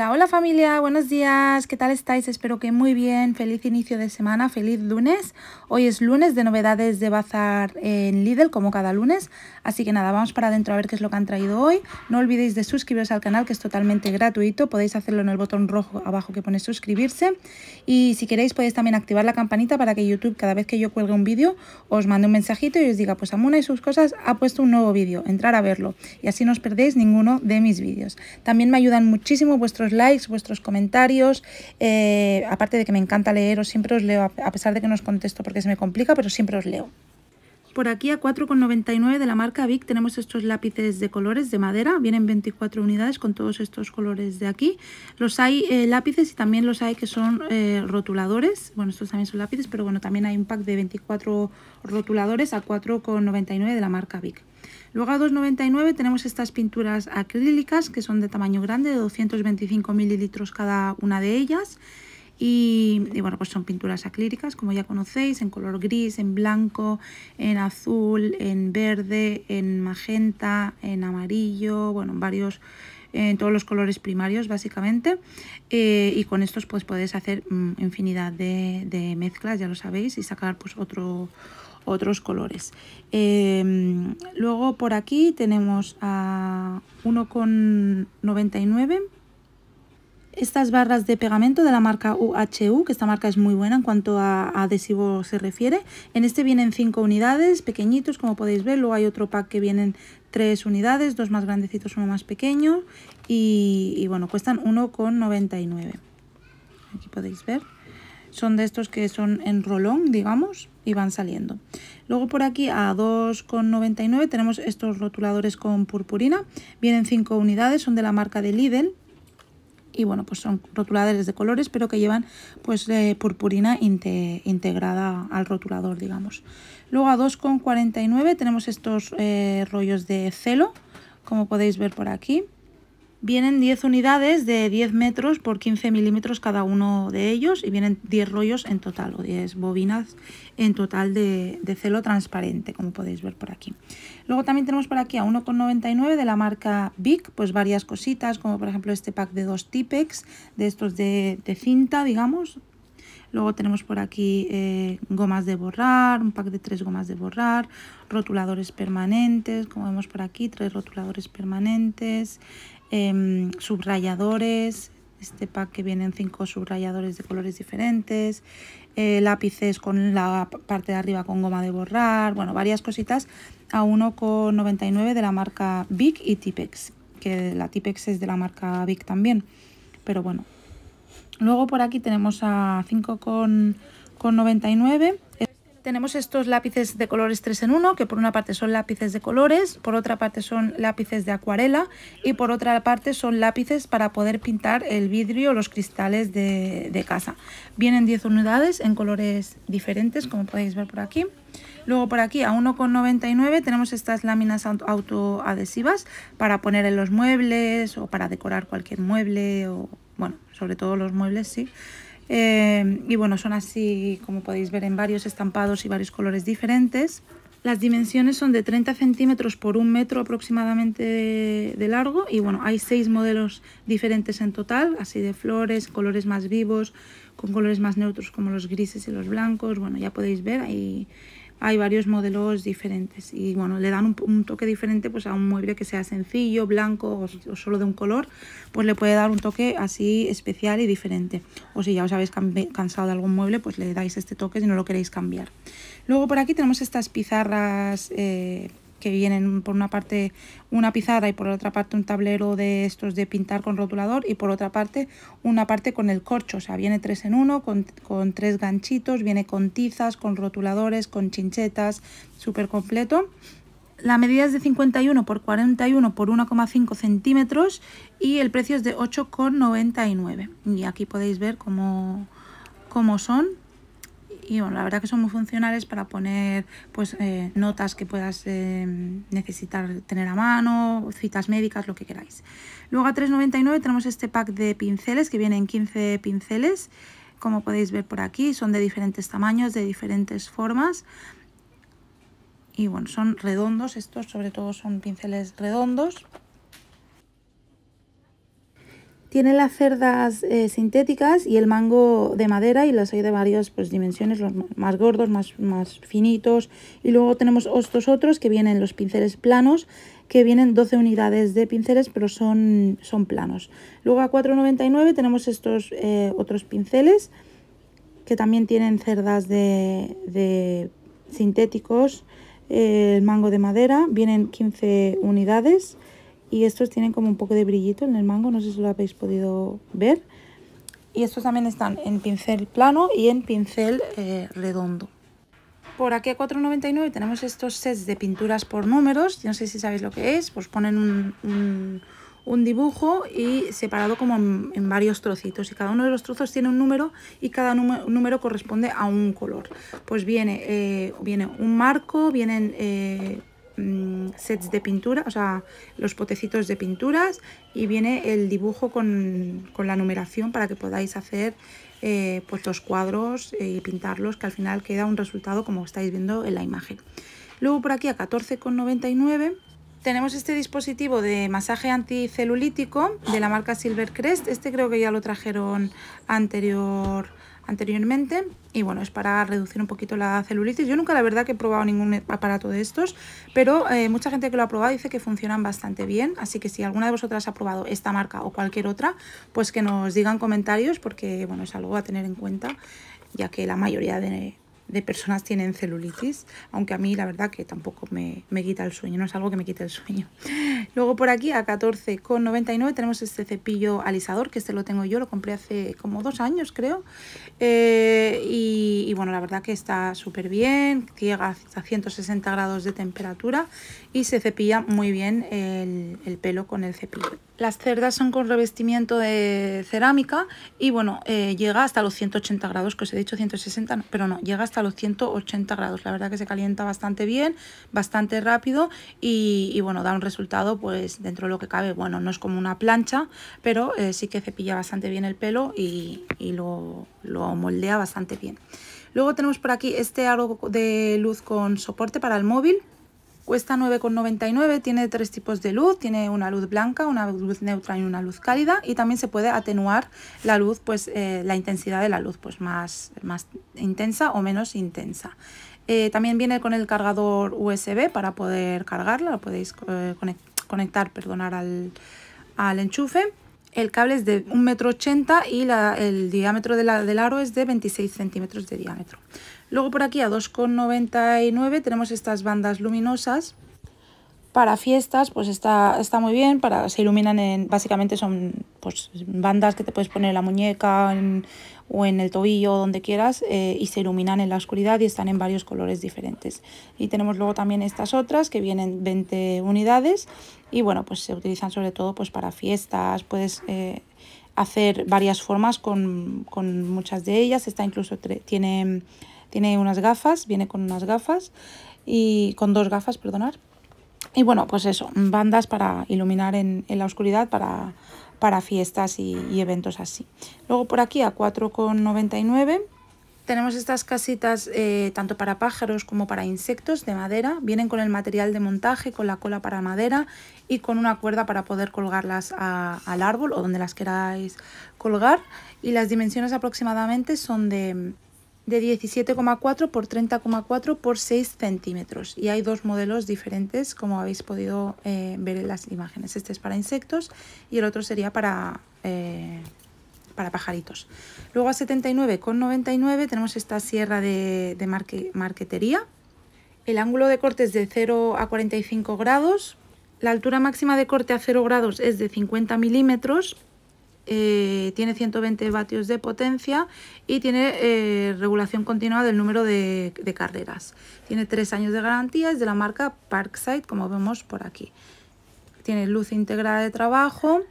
Hola, familia, buenos días, ¿qué tal estáis? Espero que muy bien, feliz inicio de semana, feliz lunes. Hoy es lunes de novedades de bazar en Lidl, como cada lunes. Así que nada, vamos para adentro a ver qué es lo que han traído hoy. No olvidéis de suscribiros al canal, que es totalmente gratuito. Podéis hacerlo en el botón rojo abajo que pone suscribirse. Y si queréis podéis también activar la campanita para que YouTube cada vez que yo cuelgue un vídeo os mande un mensajito y os diga, pues Amuna y sus cosas ha puesto un nuevo vídeo, entrar a verlo. Y así no os perdéis ninguno de mis vídeos. También me ayudan muchísimo vuestros likes, vuestros comentarios. Eh, aparte de que me encanta leeros, siempre os leo, a pesar de que no os contesto porque se me complica, pero siempre os leo. Por aquí a 4,99 de la marca Vic tenemos estos lápices de colores de madera. Vienen 24 unidades con todos estos colores de aquí. Los hay eh, lápices y también los hay que son eh, rotuladores. Bueno, estos también son lápices, pero bueno, también hay un pack de 24 rotuladores a 4,99 de la marca Vic. Luego a 2,99 tenemos estas pinturas acrílicas que son de tamaño grande, de 225 mililitros cada una de ellas. Y, bueno, pues son pinturas acrílicas, como ya conocéis, en color gris, en blanco, en azul, en verde, en magenta, en amarillo, bueno, en varios en todos los colores primarios básicamente eh, y con estos pues podéis hacer mm, infinidad de, de mezclas ya lo sabéis y sacar pues otro otros colores. Em, luego por aquí tenemos a 1,99 estas barras de pegamento de la marca UHU, que esta marca es muy buena en cuanto a, adhesivo se refiere. En este vienen 5 unidades, pequeñitos como podéis ver, luego hay otro pack que vienen 3 unidades, dos más grandecitos, uno más pequeño y, y bueno, cuestan 1,99. Aquí podéis ver son de estos que son en rolón, digamos, y van saliendo. Luego por aquí a 2,99 tenemos estos rotuladores con purpurina, vienen 5 unidades, son de la marca de Lidl. Y bueno, pues son rotuladores de colores, pero que llevan pues eh, purpurina integrada al rotulador, digamos. Luego a 2,49 tenemos estos eh, rollos de celo, como podéis ver por aquí. Vienen 10 unidades de 10 metros por 15 milímetros cada uno de ellos y vienen 10 rollos en total o 10 bobinas en total de, celo transparente, como podéis ver por aquí. Luego también tenemos por aquí a 1,99 de la marca Big, pues varias cositas, como por ejemplo este pack de dos Tipex, de estos de, de cinta, digamos, Luego tenemos por aquí eh, gomas de borrar, un pack de tres gomas de borrar, rotuladores permanentes, como vemos por aquí, tres rotuladores permanentes, em, subrayadores, este pack que vienen cinco subrayadores de colores diferentes, eh, lápices con la parte de arriba con goma de borrar, bueno, varias cositas a 1,99 de la marca Big y Tipex, que la Tipex es de la marca Big también, pero bueno, Luego por aquí tenemos a 5,99. Tenemos estos lápices de colores 3 en 1, que por una parte son lápices de colores, por otra parte son lápices de acuarela y por otra parte son lápices para poder pintar el vidrio o los cristales de, casa. Vienen 10 unidades en colores diferentes, como podéis ver por aquí. Luego por aquí a 1,99 tenemos estas láminas autoadhesivas para poner en los muebles o para decorar cualquier mueble o bueno, sobre todo los muebles sí. Eh, y bueno, son así como podéis ver en varios estampados y varios colores diferentes. Las dimensiones son de 30 centímetros por un metro aproximadamente de, largo y bueno, hay seis modelos diferentes en total, así de flores, colores más vivos, con colores más neutros como los grises y los blancos, bueno, ya podéis ver, ahí hay varios modelos diferentes y bueno, le dan un, toque diferente pues a un mueble que sea sencillo, blanco o, solo de un color, pues le puede dar un toque así especial y diferente. O si ya os habéis cansado de algún mueble, pues le dais este toque si no lo queréis cambiar. Luego por aquí tenemos estas pizarras... Eh, que vienen por una parte una pizarra y por otra parte un tablero de estos de pintar con rotulador y por otra parte una parte con el corcho, o sea, viene tres en uno con, tres ganchitos, viene con tizas, con rotuladores, con chinchetas, súper completo. La medida es de 51 por 41 por 1,5 centímetros y el precio es de 8,99. Y aquí podéis ver cómo, cómo son y bueno, la verdad que son muy funcionales para poner pues, eh, notas que puedas eh, necesitar tener a mano, citas médicas, lo que queráis. Luego a 3,99 tenemos este pack de pinceles que vienen 15 pinceles, como podéis ver por aquí, son de diferentes tamaños, de diferentes formas. Y bueno, son redondos, estos sobre todo son pinceles redondos tiene las cerdas eh, sintéticas y el mango de madera y las hay de varias pues, dimensiones, los más gordos, más, más finitos. Y luego tenemos estos otros que vienen los pinceles planos, que vienen 12 unidades de pinceles, pero son, son planos. Luego a 4,99 tenemos estos eh, otros pinceles que también tienen cerdas de, sintéticos, eh, el mango de madera, vienen 15 unidades y estos tienen como un poco de brillito en el mango, no sé si lo habéis podido ver. Y estos también están en pincel plano y en pincel eh, redondo. Por aquí a 4,99 tenemos estos sets de pinturas por números, no sé si sabéis lo que es, pues ponen un, dibujo y separado como en, varios trocitos y cada uno de los trozos tiene un número y cada número corresponde a un color. Pues viene, eh, viene un marco, vienen... Eh, Mm, sets de pintura, o sea, los potecitos de pinturas y viene el dibujo con, la numeración para que podáis hacer eh, pues los cuadros eh, y pintarlos, que al final queda un resultado como estáis viendo en la imagen. Luego por aquí a 14,99 tenemos este dispositivo de masaje anticelulítico de la marca Silvercrest. Este creo que ya lo trajeron anterior anteriormente y bueno, es para reducir un poquito la celulitis. Yo nunca la verdad que he probado ningún aparato de estos, pero eh, mucha gente que lo ha probado dice que funcionan bastante bien, así que si alguna de vosotras ha probado esta marca o cualquier otra, pues que nos digan comentarios porque bueno, es algo a tener en cuenta, ya que la mayoría de de personas tienen celulitis, aunque a mí la verdad que tampoco me, quita el sueño, no es algo que me quite el sueño. Luego por aquí a 14,99 tenemos este cepillo alisador, que este lo tengo yo, lo compré hace como dos años creo. Eh, y, bueno, la verdad que está súper bien, llega a 160 grados de temperatura y se cepilla muy bien el, pelo con el cepillo. Las cerdas son con revestimiento de cerámica y bueno, eh, llega hasta los 180 grados, que os he dicho 160, pero no, llega hasta a los 180 grados. La verdad que se calienta bastante bien, bastante rápido y, bueno, da un resultado pues dentro de lo que cabe. Bueno, no es como una plancha, pero eh, sí que cepilla bastante bien el pelo y, lo, lo moldea bastante bien. Luego tenemos por aquí este aro de luz con soporte para el móvil Cuesta 9,99, tiene tres tipos de luz, tiene una luz blanca, una luz neutra y una luz cálida y también se puede atenuar la luz, pues eh, la intensidad de la luz, pues más, más intensa o menos intensa. Eh, también viene con el cargador USB para poder cargarla, lo podéis eh, conectar perdonar, al, enchufe. El cable es de 1,80m y el diámetro del aro es de 26 centímetros de diámetro. Luego por aquí a 2,99 tenemos estas bandas luminosas. Para fiestas, pues está, está muy bien, para, se iluminan en, básicamente son pues, bandas que te puedes poner en la muñeca o en el tobillo, donde quieras, eh, y se iluminan en la oscuridad y están en varios colores diferentes. Y tenemos luego también estas otras que vienen 20 unidades y bueno, pues se utilizan sobre todo pues, para fiestas, puedes eh, hacer varias formas con, muchas de ellas, está incluso tiene tiene unas gafas, viene con unas gafas y con dos gafas, perdonar. Y bueno, pues eso, bandas para iluminar en, la oscuridad para, para fiestas y, eventos así. Luego por aquí a 4,99 tenemos estas casitas eh, tanto para pájaros como para insectos de madera. Vienen con el material de montaje, con la cola para madera y con una cuerda para poder colgarlas al árbol o donde las queráis colgar. Y las dimensiones aproximadamente son de de 17,4 por 30,4 por 6 centímetros y hay dos modelos diferentes como habéis podido eh, ver en las imágenes este es para insectos y el otro sería para eh, para pajaritos luego a 79,99 tenemos esta sierra de, marquetería el ángulo de corte es de 0 a 45 grados la altura máxima de corte a 0 grados es de 50 milímetros eh, tiene 120 vatios de potencia y tiene eh, regulación continua del número de, carreras. Tiene tres años de garantía, es de la marca Parkside, como vemos por aquí. Tiene luz integrada de trabajo.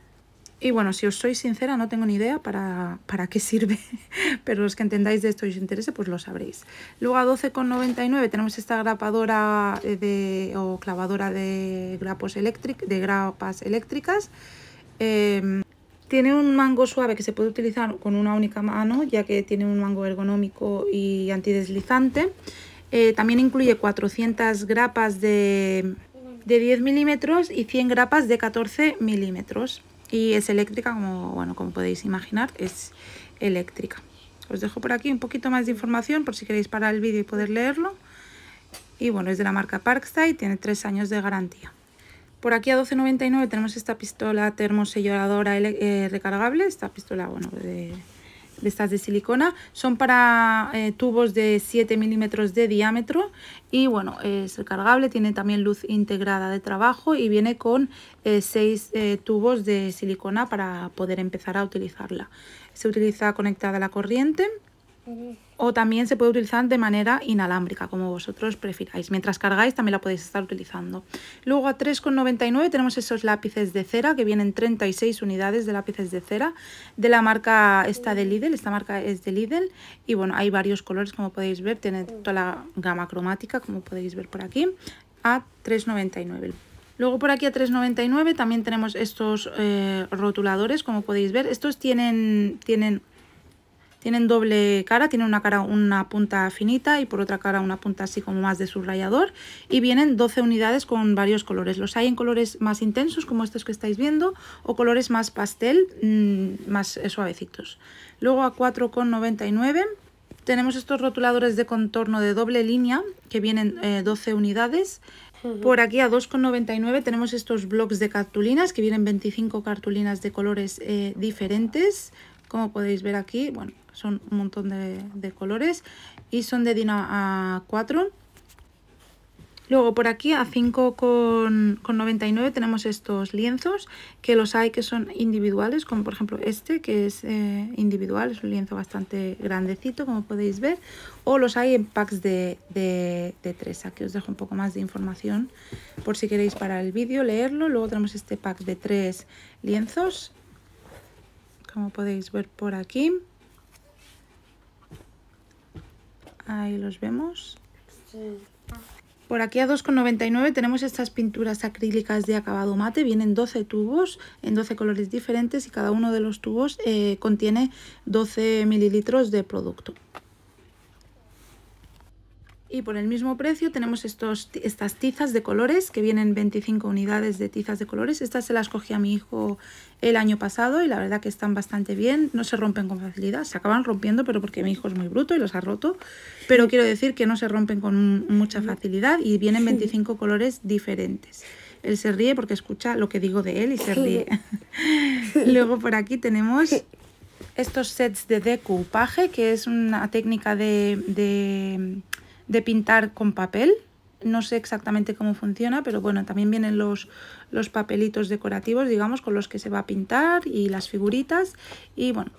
Y bueno, si os soy sincera, no tengo ni idea para, para qué sirve, pero los que entendáis de esto y os interese, pues lo sabréis. Luego a 12,99 tenemos esta grapadora eh, de, o clavadora de, grapos de grapas eléctricas. Em, tiene un mango suave que se puede utilizar con una única mano, ya que tiene un mango ergonómico y antideslizante. Eh, también incluye 400 grapas de, 10 milímetros y 100 grapas de 14 milímetros. Y es eléctrica, como, bueno, como podéis imaginar, es eléctrica. Os dejo por aquí un poquito más de información por si queréis parar el vídeo y poder leerlo. Y bueno, es de la marca Parkside, tiene 3 años de garantía. Por aquí a 12.99 tenemos esta pistola termoselladora eh, recargable, esta pistola, bueno, de, estas de silicona. Son para eh, tubos de 7 milímetros de diámetro y bueno, es recargable, tiene también luz integrada de trabajo y viene con 6 eh, tubos de silicona para poder empezar a utilizarla. Se utiliza conectada a la corriente o también se puede utilizar de manera inalámbrica, como vosotros prefiráis. Mientras cargáis también la podéis estar utilizando. Luego a 3,99 tenemos esos lápices de cera, que vienen 36 unidades de lápices de cera, de la marca esta de Lidl, esta marca es de Lidl, y bueno, hay varios colores como podéis ver, tiene toda la gama cromática como podéis ver por aquí, a 3,99. Luego por aquí a 3,99 también tenemos estos eh, rotuladores, como podéis ver. Estos tienen, tienen tienen doble cara, tienen una cara una punta finita y por otra cara una punta así como más de subrayador y vienen 12 unidades con varios colores. Los hay en colores más intensos como estos que estáis viendo o colores más pastel, mm, más eh, suavecitos. Luego a 4,99 tenemos estos rotuladores de contorno de doble línea que vienen 12 eh, unidades. Por aquí a 2,99 tenemos estos bloques de cartulinas que vienen 25 cartulinas de colores eh, diferentes. Como podéis ver aquí, bueno, son un montón de, colores y son de DIN a 4. Luego por aquí a 5,99 tenemos estos lienzos, que los hay que son individuales, como por ejemplo este, que es eh, individual, es un lienzo bastante grandecito, como podéis ver, o los hay en packs de, de, tres. Aquí os dejo un poco más de información por si queréis para el vídeo leerlo. Luego tenemos este pack de 3 lienzos como podéis ver por aquí. Ahí los vemos. Por aquí a 2,99 tenemos estas pinturas acrílicas de acabado mate. Vienen 12 tubos en 12 colores diferentes y cada uno de los tubos eh, contiene 12 mililitros de producto. Y por el mismo precio tenemos estos, estas tizas de colores, que vienen 25 unidades de tizas de colores. Estas se las cogí a mi hijo el año pasado y la verdad que están bastante bien. No se rompen con facilidad, se acaban rompiendo, pero porque mi hijo es muy bruto y los ha roto. Pero quiero decir que no se rompen con mucha facilidad y vienen 25 colores diferentes él se ríe porque escucha lo que digo de él y se ríe. Luego por aquí tenemos estos sets de decoupage, que es una técnica de de pintar con papel. No sé exactamente cómo funciona, pero bueno, también vienen los, los papelitos decorativos, digamos, con los que se va a pintar y las figuritas. Y bueno,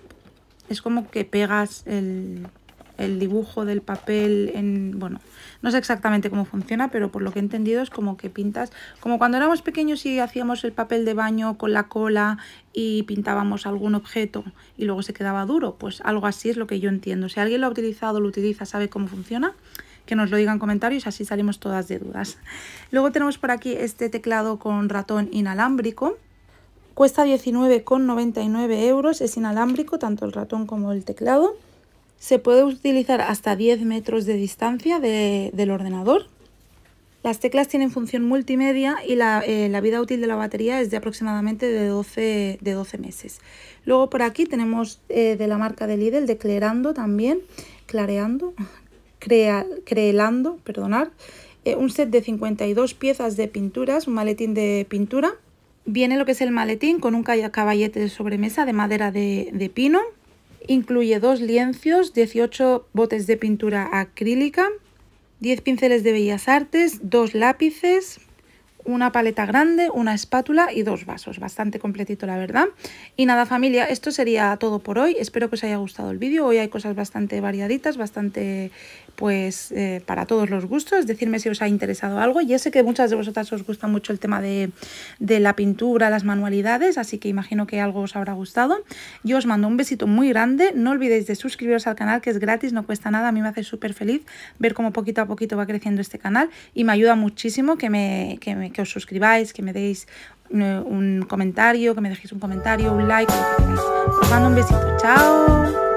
es como que pegas el, el dibujo del papel en... Bueno, no sé exactamente cómo funciona, pero por lo que he entendido es como que pintas... Como cuando éramos pequeños y hacíamos el papel de baño con la cola y pintábamos algún objeto y luego se quedaba duro, pues algo así es lo que yo entiendo. Si alguien lo ha utilizado, lo utiliza, sabe cómo funciona, que nos lo digan comentarios, así salimos todas de dudas. Luego tenemos por aquí este teclado con ratón inalámbrico. Cuesta 19,99 euros, es inalámbrico tanto el ratón como el teclado. Se puede utilizar hasta 10 metros de distancia del ordenador. Las teclas tienen función multimedia y eh, la, vida útil de la batería es de aproximadamente de 12, de meses. Luego por aquí tenemos eh, de la marca de Lidl, declarando también, Clareando, crea, creelando, perdonar, eh, un set de 52 piezas de pinturas, un maletín de pintura. Viene lo que es el maletín con un caballete de sobremesa de madera de, de pino. Incluye dos liencios, 18 botes de pintura acrílica, 10 pinceles de bellas artes, dos lápices, una paleta grande, una espátula y dos vasos. Bastante completito, la verdad. Y nada, familia, esto sería todo por hoy. Espero que os haya gustado el vídeo. Hoy hay cosas bastante variaditas, bastante pues eh, para todos los gustos. Decidme si os ha interesado algo. Ya sé que muchas de vosotras os gusta mucho el tema de, de la pintura, las manualidades, así que imagino que algo os habrá gustado. Yo os mando un besito muy grande. No olvidéis de suscribiros al canal, que es gratis, no cuesta nada. A mí me hace súper feliz ver cómo poquito a poquito va creciendo este canal y me ayuda muchísimo que me, que me que os suscribáis, que me deis eh, un comentario, que me dejéis un comentario, un like, que Os mando un besito, chao.